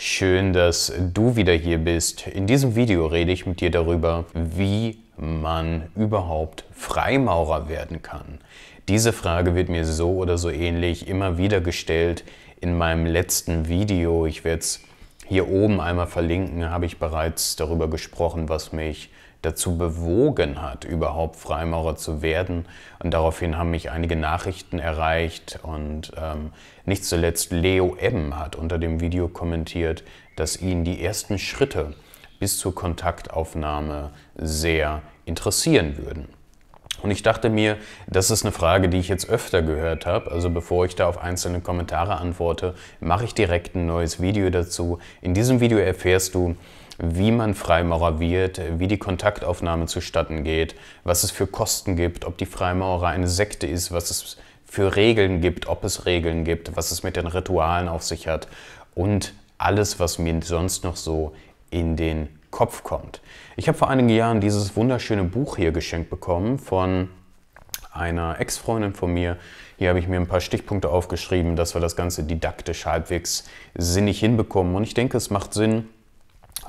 Schön, dass du wieder hier bist. In diesem Video rede ich mit dir darüber, wie man überhaupt Freimaurer werden kann. Diese Frage wird mir so oder so ähnlich immer wieder gestellt. In meinem letzten Video, ich werde es hier oben einmal verlinken, habe ich bereits darüber gesprochen, was mich dazu bewogen hat, überhaupt Freimaurer zu werden. Und daraufhin haben mich einige Nachrichten erreicht und ähm, nicht zuletzt Leo M. hat unter dem Video kommentiert, dass ihn die ersten Schritte bis zur Kontaktaufnahme sehr interessieren würden. Und ich dachte mir, das ist eine Frage, die ich jetzt öfter gehört habe. Also bevor ich da auf einzelne Kommentare antworte, mache ich direkt ein neues Video dazu. In diesem Video erfährst du, wie man Freimaurer wird, wie die Kontaktaufnahme zustatten geht, was es für Kosten gibt, ob die Freimaurer eine Sekte ist, was es für Regeln gibt, ob es Regeln gibt, was es mit den Ritualen auf sich hat und alles, was mir sonst noch so in den Kopf kommt. Ich habe vor einigen Jahren dieses wunderschöne Buch hier geschenkt bekommen von einer Ex-Freundin von mir. Hier habe ich mir ein paar Stichpunkte aufgeschrieben, dass wir das Ganze didaktisch halbwegs sinnig hinbekommen. Und ich denke, es macht Sinn,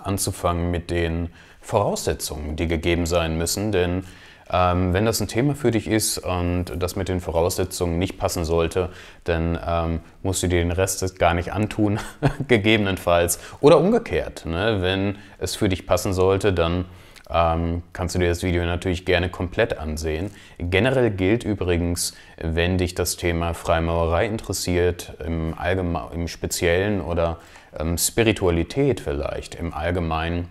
anzufangen mit den Voraussetzungen, die gegeben sein müssen. Denn ähm, wenn das ein Thema für dich ist und das mit den Voraussetzungen nicht passen sollte, dann ähm, musst du dir den Rest gar nicht antun, gegebenenfalls. Oder umgekehrt, ne? wenn es für dich passen sollte, dann ähm, kannst du dir das Video natürlich gerne komplett ansehen. Generell gilt übrigens, wenn dich das Thema Freimaurerei interessiert, im, im Speziellen oder ähm, Spiritualität vielleicht im Allgemeinen,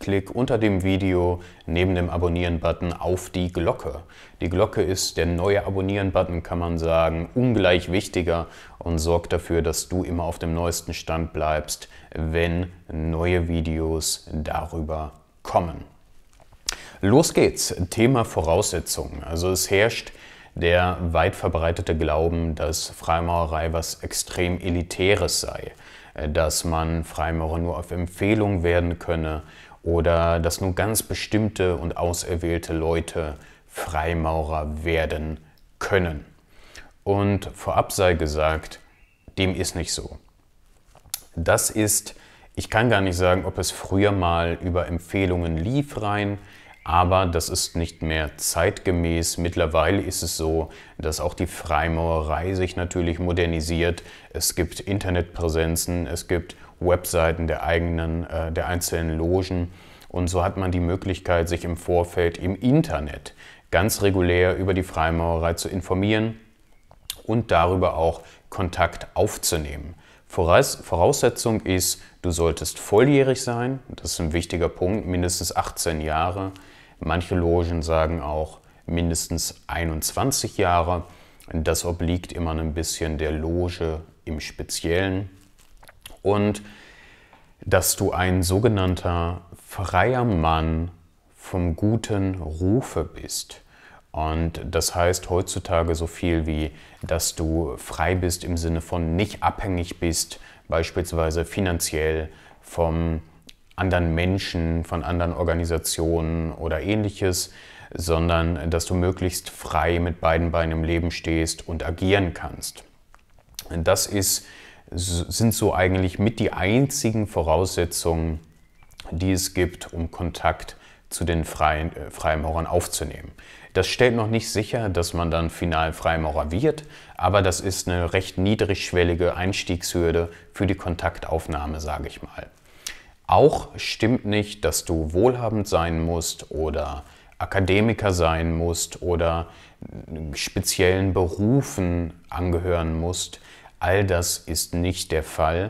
klick unter dem Video neben dem Abonnieren-Button auf die Glocke. Die Glocke ist der neue Abonnieren-Button, kann man sagen, ungleich wichtiger und sorgt dafür, dass du immer auf dem neuesten Stand bleibst, wenn neue Videos darüber kommen. Los geht's. Thema Voraussetzungen. Also es herrscht der weit verbreitete Glauben, dass Freimaurerei was extrem Elitäres sei. Äh, dass man Freimaurer nur auf Empfehlung werden könne oder dass nur ganz bestimmte und auserwählte Leute Freimaurer werden können. Und vorab sei gesagt, dem ist nicht so. Das ist, ich kann gar nicht sagen, ob es früher mal über Empfehlungen lief rein, aber das ist nicht mehr zeitgemäß. Mittlerweile ist es so, dass auch die Freimaurerei sich natürlich modernisiert. Es gibt Internetpräsenzen, es gibt Webseiten der eigenen, äh, der einzelnen Logen. Und so hat man die Möglichkeit, sich im Vorfeld im Internet ganz regulär über die Freimaurerei zu informieren und darüber auch Kontakt aufzunehmen. Voraus Voraussetzung ist, du solltest volljährig sein, das ist ein wichtiger Punkt, mindestens 18 Jahre. Manche Logen sagen auch mindestens 21 Jahre. Das obliegt immer ein bisschen der Loge im Speziellen. Und dass du ein sogenannter freier Mann vom guten Rufe bist. Und das heißt heutzutage so viel wie, dass du frei bist im Sinne von nicht abhängig bist, beispielsweise finanziell vom anderen Menschen, von anderen Organisationen oder ähnliches, sondern dass du möglichst frei mit beiden Beinen im Leben stehst und agieren kannst. Das ist, sind so eigentlich mit die einzigen Voraussetzungen, die es gibt, um Kontakt zu den Freien, äh, Freimaurern aufzunehmen. Das stellt noch nicht sicher, dass man dann final Freimaurer wird, aber das ist eine recht niedrigschwellige Einstiegshürde für die Kontaktaufnahme, sage ich mal. Auch stimmt nicht, dass du wohlhabend sein musst oder Akademiker sein musst oder speziellen Berufen angehören musst. All das ist nicht der Fall.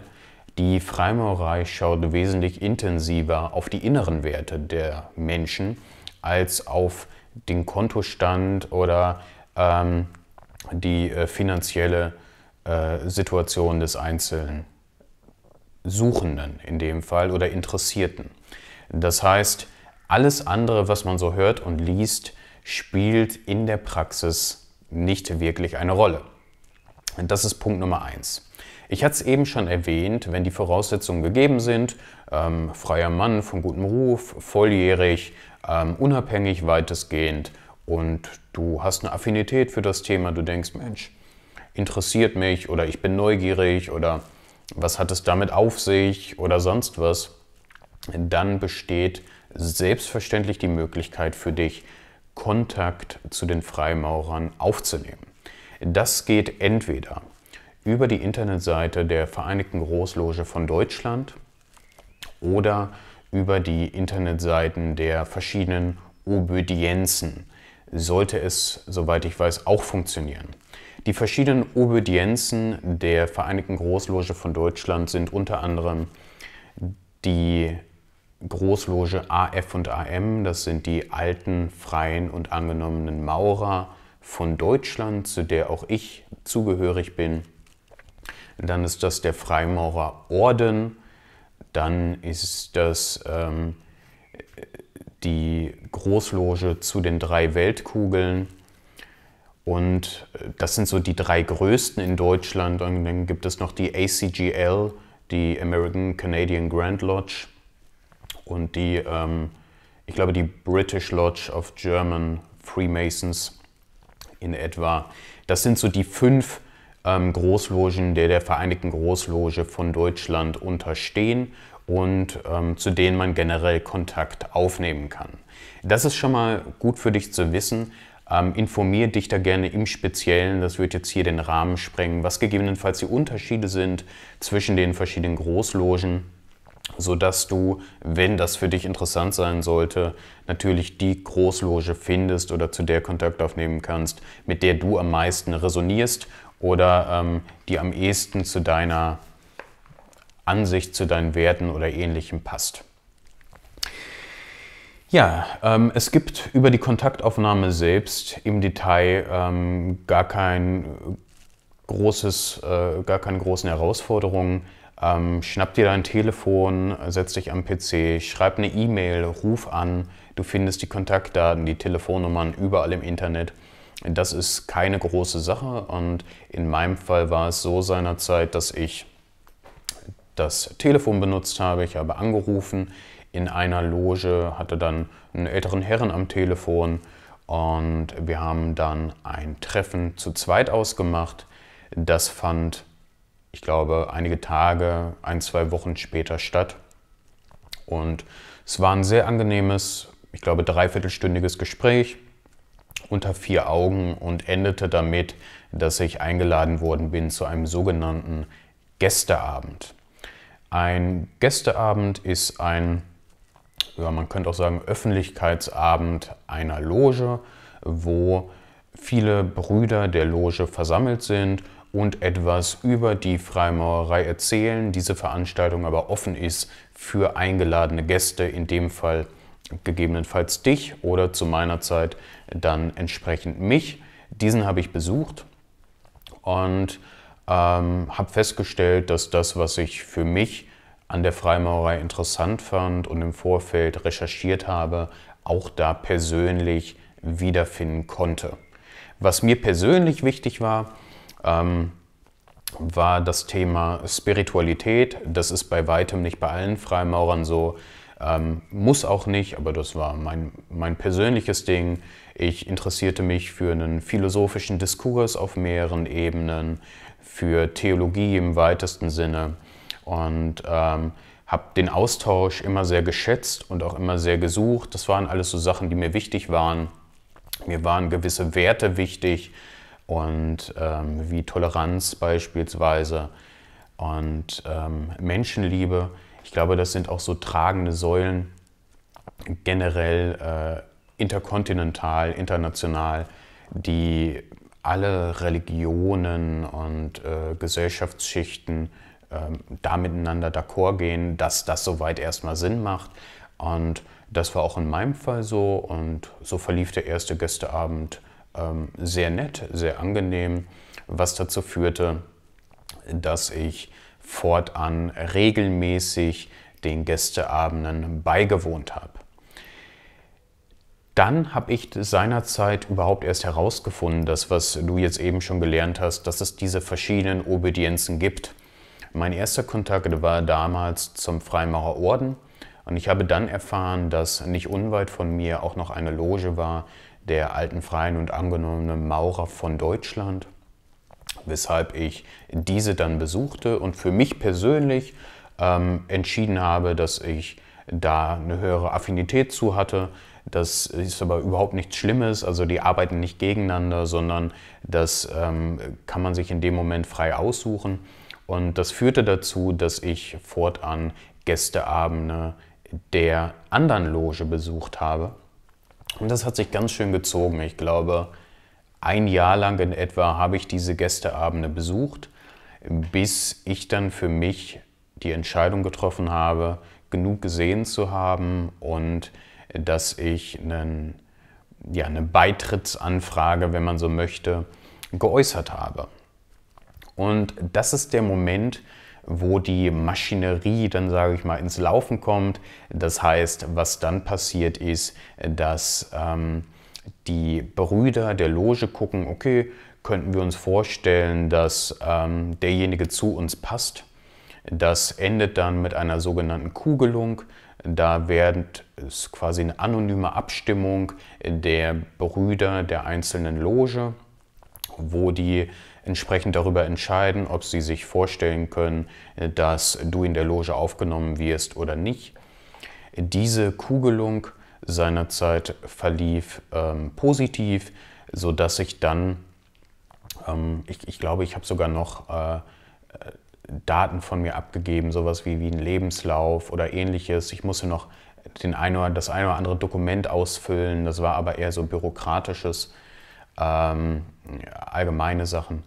Die Freimaurerei schaut wesentlich intensiver auf die inneren Werte der Menschen als auf den Kontostand oder ähm, die äh, finanzielle äh, Situation des Einzelnen. Suchenden in dem Fall oder Interessierten. Das heißt, alles andere, was man so hört und liest, spielt in der Praxis nicht wirklich eine Rolle. das ist Punkt Nummer eins. Ich hatte es eben schon erwähnt, wenn die Voraussetzungen gegeben sind, ähm, freier Mann von gutem Ruf, volljährig, ähm, unabhängig weitestgehend und du hast eine Affinität für das Thema, du denkst, Mensch, interessiert mich oder ich bin neugierig oder was hat es damit auf sich oder sonst was, dann besteht selbstverständlich die Möglichkeit für dich, Kontakt zu den Freimaurern aufzunehmen. Das geht entweder über die Internetseite der Vereinigten Großloge von Deutschland oder über die Internetseiten der verschiedenen Obedienzen. Sollte es, soweit ich weiß, auch funktionieren. Die verschiedenen Obedienzen der Vereinigten Großloge von Deutschland sind unter anderem die Großloge AF und AM, das sind die alten, freien und angenommenen Maurer von Deutschland, zu der auch ich zugehörig bin. Dann ist das der Freimaurerorden, dann ist das ähm, die Großloge zu den drei Weltkugeln, und äh, das sind so die drei größten in Deutschland. Und dann gibt es noch die ACGL, die American Canadian Grand Lodge und die, ähm, ich glaube, die British Lodge of German Freemasons in etwa. Das sind so die fünf ähm, Großlogen, der der Vereinigten Großloge von Deutschland unterstehen und ähm, zu denen man generell Kontakt aufnehmen kann. Das ist schon mal gut für dich zu wissen, ähm, informiert dich da gerne im Speziellen, das wird jetzt hier den Rahmen sprengen, was gegebenenfalls die Unterschiede sind zwischen den verschiedenen Großlogen, sodass du, wenn das für dich interessant sein sollte, natürlich die Großloge findest oder zu der Kontakt aufnehmen kannst, mit der du am meisten resonierst oder ähm, die am ehesten zu deiner Ansicht, zu deinen Werten oder ähnlichem passt. Ja, ähm, es gibt über die Kontaktaufnahme selbst im Detail ähm, gar, kein äh, großes, äh, gar keine großen Herausforderungen. Ähm, schnapp dir dein Telefon, setz dich am PC, schreib eine E-Mail, ruf an. Du findest die Kontaktdaten, die Telefonnummern überall im Internet. Das ist keine große Sache und in meinem Fall war es so seinerzeit, dass ich das Telefon benutzt habe, ich habe angerufen, in einer Loge, hatte dann einen älteren Herren am Telefon und wir haben dann ein Treffen zu zweit ausgemacht. Das fand, ich glaube, einige Tage, ein, zwei Wochen später statt. Und es war ein sehr angenehmes, ich glaube, dreiviertelstündiges Gespräch unter vier Augen und endete damit, dass ich eingeladen worden bin zu einem sogenannten Gästeabend. Ein Gästeabend ist ein ja, man könnte auch sagen, Öffentlichkeitsabend einer Loge, wo viele Brüder der Loge versammelt sind und etwas über die Freimaurerei erzählen, diese Veranstaltung aber offen ist für eingeladene Gäste, in dem Fall gegebenenfalls dich oder zu meiner Zeit dann entsprechend mich. Diesen habe ich besucht und ähm, habe festgestellt, dass das, was ich für mich an der Freimaurerei interessant fand und im Vorfeld recherchiert habe, auch da persönlich wiederfinden konnte. Was mir persönlich wichtig war, ähm, war das Thema Spiritualität. Das ist bei weitem nicht bei allen Freimaurern so. Ähm, muss auch nicht, aber das war mein, mein persönliches Ding. Ich interessierte mich für einen philosophischen Diskurs auf mehreren Ebenen, für Theologie im weitesten Sinne und ähm, habe den Austausch immer sehr geschätzt und auch immer sehr gesucht. Das waren alles so Sachen, die mir wichtig waren. Mir waren gewisse Werte wichtig und ähm, wie Toleranz beispielsweise und ähm, Menschenliebe. Ich glaube, das sind auch so tragende Säulen generell äh, interkontinental, international, die alle Religionen und äh, Gesellschaftsschichten ähm, da miteinander d'accord gehen, dass das soweit erstmal Sinn macht. Und das war auch in meinem Fall so. Und so verlief der erste Gästeabend ähm, sehr nett, sehr angenehm, was dazu führte, dass ich fortan regelmäßig den Gästeabenden beigewohnt habe. Dann habe ich seinerzeit überhaupt erst herausgefunden, dass was du jetzt eben schon gelernt hast, dass es diese verschiedenen Obedienzen gibt. Mein erster Kontakt war damals zum Freimaurerorden und ich habe dann erfahren, dass nicht unweit von mir auch noch eine Loge war der alten freien und angenommenen Maurer von Deutschland, weshalb ich diese dann besuchte und für mich persönlich ähm, entschieden habe, dass ich da eine höhere Affinität zu hatte. Das ist aber überhaupt nichts Schlimmes, also die arbeiten nicht gegeneinander, sondern das ähm, kann man sich in dem Moment frei aussuchen. Und das führte dazu, dass ich fortan Gästeabende der anderen Loge besucht habe. Und das hat sich ganz schön gezogen. Ich glaube, ein Jahr lang in etwa habe ich diese Gästeabende besucht, bis ich dann für mich die Entscheidung getroffen habe, genug gesehen zu haben und dass ich einen, ja, eine Beitrittsanfrage, wenn man so möchte, geäußert habe. Und das ist der Moment, wo die Maschinerie dann, sage ich mal, ins Laufen kommt. Das heißt, was dann passiert ist, dass ähm, die Brüder der Loge gucken, okay, könnten wir uns vorstellen, dass ähm, derjenige zu uns passt. Das endet dann mit einer sogenannten Kugelung. Da wird es quasi eine anonyme Abstimmung der Brüder der einzelnen Loge wo die entsprechend darüber entscheiden, ob sie sich vorstellen können, äh, dass du in der Loge aufgenommen wirst oder nicht. Diese Kugelung seinerzeit verlief ähm, positiv, sodass ich dann, ähm, ich, ich, glaube, ich habe sogar noch äh, äh, Daten von mir abgegeben, sowas wie, wie ein Lebenslauf oder ähnliches. Ich musste noch den ein oder, das ein oder andere Dokument ausfüllen, das war aber eher so bürokratisches ähm, allgemeine Sachen.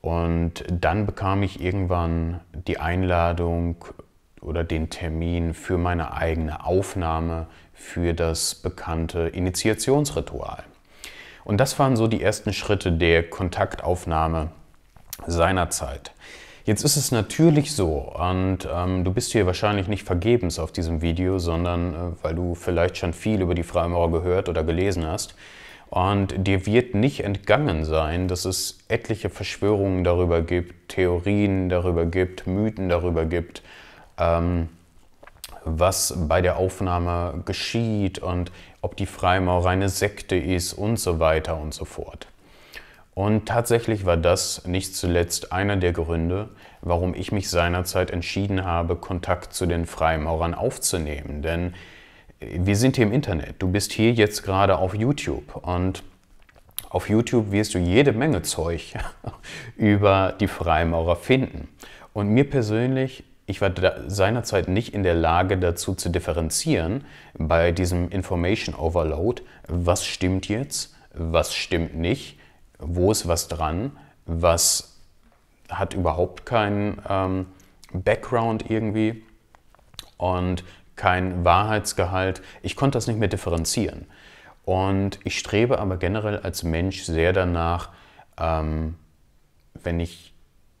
Und dann bekam ich irgendwann die Einladung oder den Termin für meine eigene Aufnahme für das bekannte Initiationsritual. Und das waren so die ersten Schritte der Kontaktaufnahme seinerzeit. Jetzt ist es natürlich so, und ähm, du bist hier wahrscheinlich nicht vergebens auf diesem Video, sondern äh, weil du vielleicht schon viel über die Freimaurer gehört oder gelesen hast, und dir wird nicht entgangen sein, dass es etliche Verschwörungen darüber gibt, Theorien darüber gibt, Mythen darüber gibt, ähm, was bei der Aufnahme geschieht und ob die Freimaurer eine Sekte ist und so weiter und so fort. Und tatsächlich war das nicht zuletzt einer der Gründe, warum ich mich seinerzeit entschieden habe, Kontakt zu den Freimaurern aufzunehmen. Denn wir sind hier im Internet. Du bist hier jetzt gerade auf YouTube und auf YouTube wirst du jede Menge Zeug über die Freimaurer finden. Und mir persönlich, ich war seinerzeit nicht in der Lage dazu zu differenzieren bei diesem Information Overload, was stimmt jetzt, was stimmt nicht, wo ist was dran, was hat überhaupt keinen ähm, Background irgendwie. Und kein Wahrheitsgehalt. Ich konnte das nicht mehr differenzieren. Und ich strebe aber generell als Mensch sehr danach, ähm, wenn ich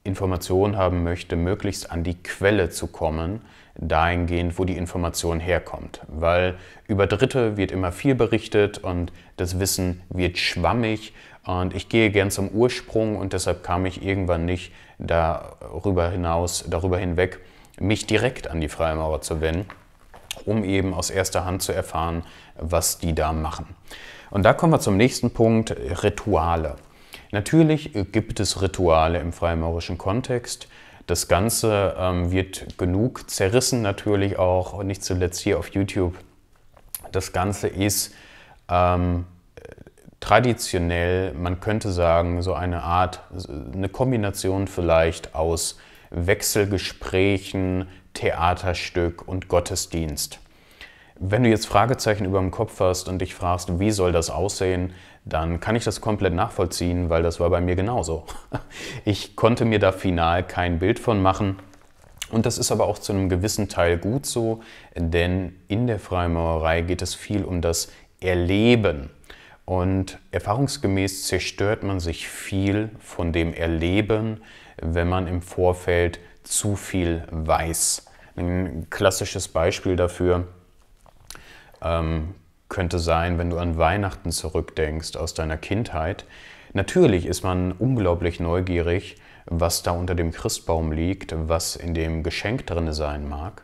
Informationen haben möchte, möglichst an die Quelle zu kommen, dahingehend, wo die Information herkommt. Weil über Dritte wird immer viel berichtet und das Wissen wird schwammig und ich gehe gern zum Ursprung und deshalb kam ich irgendwann nicht darüber hinaus, darüber hinweg, mich direkt an die Freimaurer zu wenden um eben aus erster Hand zu erfahren, was die da machen. Und da kommen wir zum nächsten Punkt, Rituale. Natürlich gibt es Rituale im freimaurischen Kontext. Das Ganze ähm, wird genug zerrissen natürlich auch, und nicht zuletzt hier auf YouTube. Das Ganze ist ähm, traditionell, man könnte sagen, so eine Art, eine Kombination vielleicht aus Wechselgesprächen, Theaterstück und Gottesdienst. Wenn du jetzt Fragezeichen über dem Kopf hast und dich fragst, wie soll das aussehen, dann kann ich das komplett nachvollziehen, weil das war bei mir genauso. Ich konnte mir da final kein Bild von machen. Und das ist aber auch zu einem gewissen Teil gut so, denn in der Freimaurerei geht es viel um das Erleben. Und erfahrungsgemäß zerstört man sich viel von dem Erleben, wenn man im Vorfeld zu viel weiß. Ein klassisches Beispiel dafür ähm, könnte sein, wenn du an Weihnachten zurückdenkst aus deiner Kindheit. Natürlich ist man unglaublich neugierig, was da unter dem Christbaum liegt, was in dem Geschenk drin sein mag.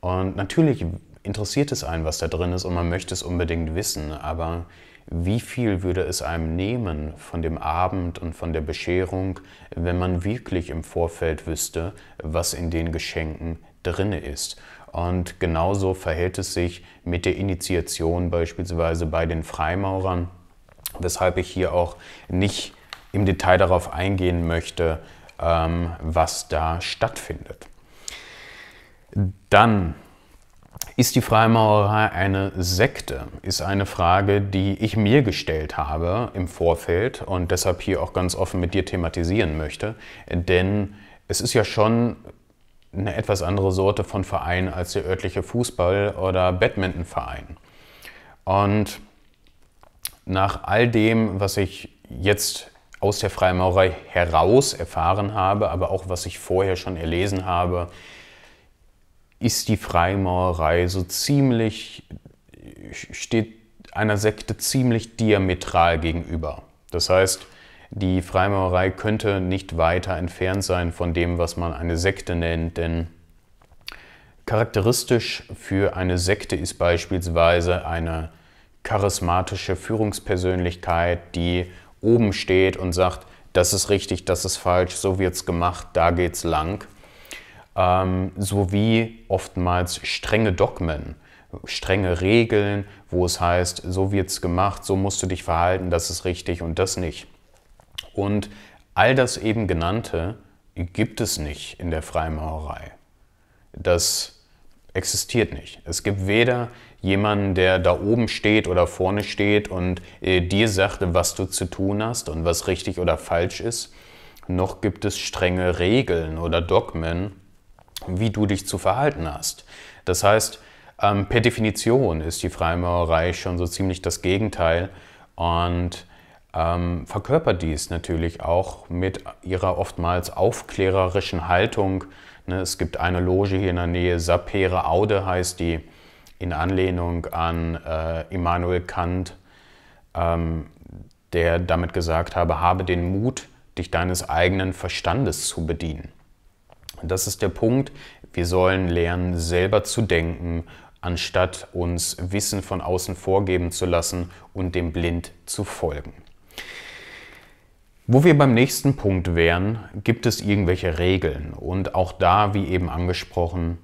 Und natürlich interessiert es einen, was da drin ist und man möchte es unbedingt wissen, aber wie viel würde es einem nehmen von dem Abend und von der Bescherung, wenn man wirklich im Vorfeld wüsste, was in den Geschenken drinne ist. Und genauso verhält es sich mit der Initiation beispielsweise bei den Freimaurern, weshalb ich hier auch nicht im Detail darauf eingehen möchte, ähm, was da stattfindet. Dann ist die Freimaurerei eine Sekte? Ist eine Frage, die ich mir gestellt habe im Vorfeld und deshalb hier auch ganz offen mit dir thematisieren möchte. Denn es ist ja schon eine etwas andere Sorte von Verein als der örtliche Fußball- oder Badmintonverein. Und nach all dem, was ich jetzt aus der Freimaurerei heraus erfahren habe, aber auch was ich vorher schon erlesen habe, ist die Freimaurerei so ziemlich, steht einer Sekte ziemlich diametral gegenüber. Das heißt, die Freimaurerei könnte nicht weiter entfernt sein von dem, was man eine Sekte nennt, denn charakteristisch für eine Sekte ist beispielsweise eine charismatische Führungspersönlichkeit, die oben steht und sagt, das ist richtig, das ist falsch, so wird es gemacht, da geht's lang. Ähm, sowie oftmals strenge Dogmen, strenge Regeln, wo es heißt, so wird es gemacht, so musst du dich verhalten, das ist richtig und das nicht. Und all das eben genannte gibt es nicht in der Freimaurerei. Das existiert nicht. Es gibt weder jemanden, der da oben steht oder vorne steht und äh, dir sagt, was du zu tun hast und was richtig oder falsch ist, noch gibt es strenge Regeln oder Dogmen, wie du dich zu verhalten hast. Das heißt, ähm, per Definition ist die Freimaurerei schon so ziemlich das Gegenteil und ähm, verkörpert dies natürlich auch mit ihrer oftmals aufklärerischen Haltung. Ne, es gibt eine Loge hier in der Nähe, Sapere Aude heißt die, in Anlehnung an äh, Immanuel Kant, ähm, der damit gesagt habe, habe den Mut, dich deines eigenen Verstandes zu bedienen. Und das ist der Punkt, wir sollen lernen, selber zu denken, anstatt uns Wissen von außen vorgeben zu lassen und dem blind zu folgen. Wo wir beim nächsten Punkt wären, gibt es irgendwelche Regeln. Und auch da, wie eben angesprochen,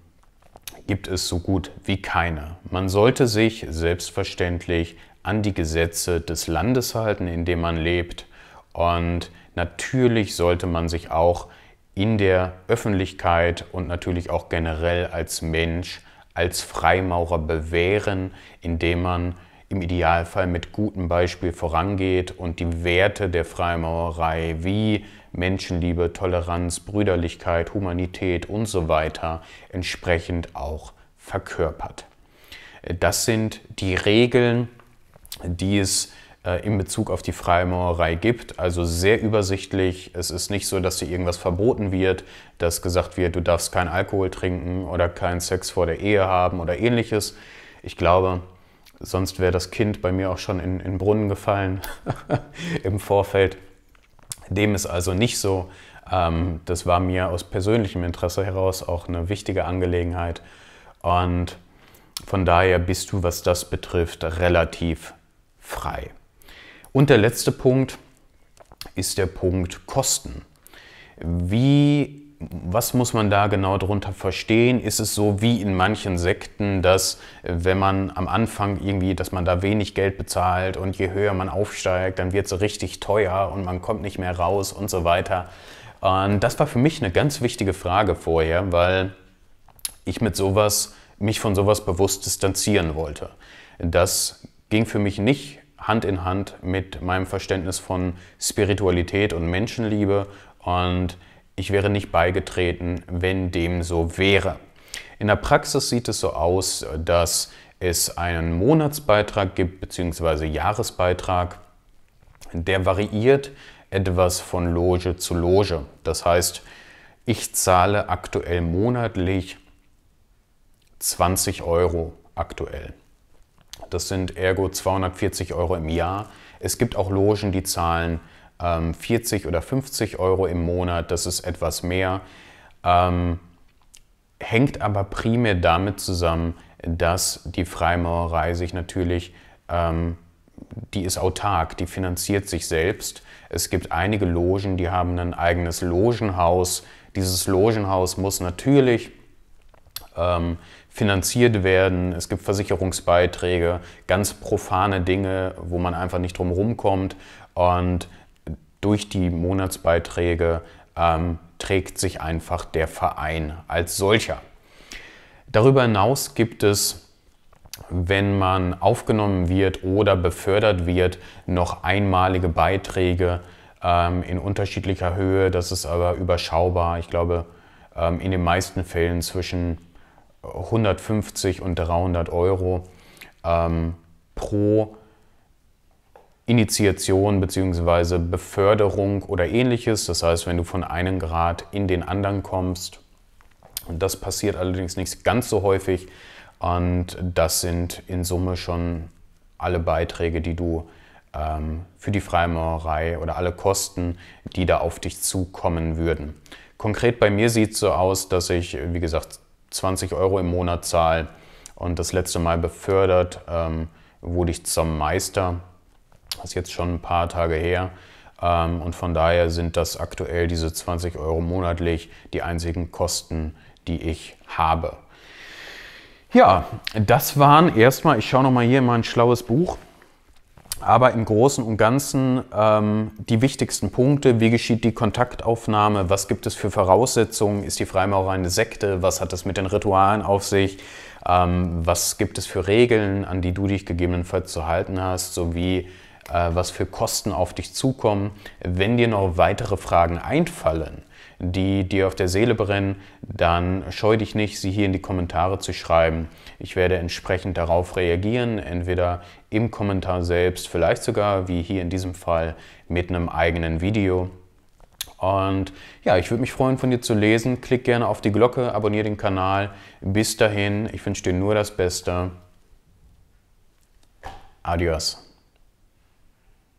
gibt es so gut wie keine. Man sollte sich selbstverständlich an die Gesetze des Landes halten, in dem man lebt. Und natürlich sollte man sich auch in der Öffentlichkeit und natürlich auch generell als Mensch, als Freimaurer bewähren, indem man im Idealfall mit gutem Beispiel vorangeht und die Werte der Freimaurerei wie Menschenliebe, Toleranz, Brüderlichkeit, Humanität und so weiter entsprechend auch verkörpert. Das sind die Regeln, die es äh, in Bezug auf die Freimaurerei gibt. Also sehr übersichtlich. Es ist nicht so, dass hier irgendwas verboten wird, dass gesagt wird, du darfst keinen Alkohol trinken oder keinen Sex vor der Ehe haben oder ähnliches. Ich glaube, sonst wäre das Kind bei mir auch schon in, in Brunnen gefallen im Vorfeld. Dem ist also nicht so. Ähm, das war mir aus persönlichem Interesse heraus auch eine wichtige Angelegenheit. Und von daher bist du, was das betrifft, relativ frei. Und der letzte Punkt ist der Punkt Kosten. Wie was muss man da genau darunter verstehen? Ist es so wie in manchen Sekten, dass äh, wenn man am Anfang irgendwie, dass man da wenig Geld bezahlt und je höher man aufsteigt, dann wird es richtig teuer und man kommt nicht mehr raus und so weiter? Und das war für mich eine ganz wichtige Frage vorher, weil ich mit sowas, mich von sowas bewusst distanzieren wollte. Das ging für mich nicht Hand in Hand mit meinem Verständnis von Spiritualität und Menschenliebe und ich wäre nicht beigetreten, wenn dem so wäre. In der Praxis sieht es so aus, dass es einen Monatsbeitrag gibt bzw. Jahresbeitrag. Der variiert etwas von Loge zu Loge. Das heißt, ich zahle aktuell monatlich 20 Euro aktuell. Das sind ergo 240 Euro im Jahr. Es gibt auch Logen, die zahlen ähm, 40 oder 50 Euro im Monat, das ist etwas mehr, ähm, hängt aber primär damit zusammen, dass die Freimaurerei sich natürlich, ähm, die ist autark, die finanziert sich selbst. Es gibt einige Logen, die haben ein eigenes Logenhaus. Dieses Logenhaus muss natürlich ähm, finanziert werden. Es gibt Versicherungsbeiträge, ganz profane Dinge, wo man einfach nicht drum rumkommt. Und durch die Monatsbeiträge ähm, trägt sich einfach der Verein als solcher. Darüber hinaus gibt es, wenn man aufgenommen wird oder befördert wird, noch einmalige Beiträge ähm, in unterschiedlicher Höhe. Das ist aber überschaubar. Ich glaube, ähm, in den meisten Fällen zwischen 150 und 300 Euro ähm, pro Initiation bzw. Beförderung oder ähnliches. Das heißt, wenn du von einem Grad in den anderen kommst. Und das passiert allerdings nicht ganz so häufig. Und das sind in Summe schon alle Beiträge, die du ähm, für die Freimaurerei oder alle Kosten, die da auf dich zukommen würden. Konkret bei mir sieht es so aus, dass ich, wie gesagt, 20 Euro im Monat zahle und das letzte Mal befördert ähm, wurde ich zum Meister das ist jetzt schon ein paar Tage her. Ähm, und von daher sind das aktuell diese 20 Euro monatlich die einzigen Kosten, die ich habe. Ja, das waren erstmal, ich schaue nochmal hier in mein schlaues Buch, aber im Großen und Ganzen ähm, die wichtigsten Punkte. Wie geschieht die Kontaktaufnahme? Was gibt es für Voraussetzungen? Ist die Freimaurer eine Sekte? Was hat das mit den Ritualen auf sich? Ähm, was gibt es für Regeln, an die du dich gegebenenfalls zu halten hast? Sowie äh, was für Kosten auf dich zukommen. Wenn dir noch weitere Fragen einfallen, die dir auf der Seele brennen, dann scheu dich nicht, sie hier in die Kommentare zu schreiben. Ich werde entsprechend darauf reagieren, entweder im Kommentar selbst, vielleicht sogar, wie hier in diesem Fall, mit einem eigenen Video. Und ja, ich würde mich freuen, von dir zu lesen. Klick gerne auf die Glocke, abonniere den Kanal. Bis dahin, ich wünsche dir nur das Beste. Adios.